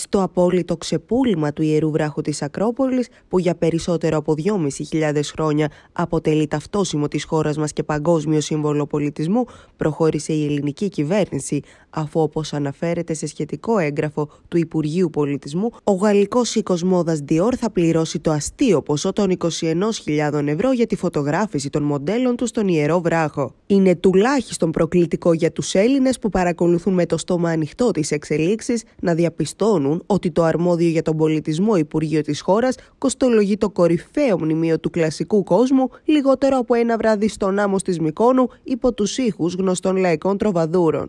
Στο απόλυτο ξεπούλημα του Ιερού Βράχου της Ακρόπολης, που για περισσότερο από 2.500 χρόνια αποτελεί ταυτόσιμο της χώρας μας και παγκόσμιο σύμβολο πολιτισμού, προχώρησε η ελληνική κυβέρνηση, αφού όπως αναφέρεται σε σχετικό έγγραφο του Υπουργείου Πολιτισμού, ο γαλλικός οίκος μόδας Dior θα πληρώσει το αστείο ποσό των 21.000 ευρώ για τη φωτογράφηση των μοντέλων του στον Ιερό Βράχο είναι τουλάχιστον προκλητικό για τους Έλληνες που παρακολουθούν με το στόμα ανοιχτό τις εξελίξεις να διαπιστώνουν ότι το αρμόδιο για τον πολιτισμό Υπουργείο της χώρας κοστολογεί το κορυφαίο μνημείο του κλασικού κόσμου λιγότερο από ένα βράδυ στον άμμο της Μικόνου υπό τους ήχους γνωστών λαϊκών τροβαδούρων.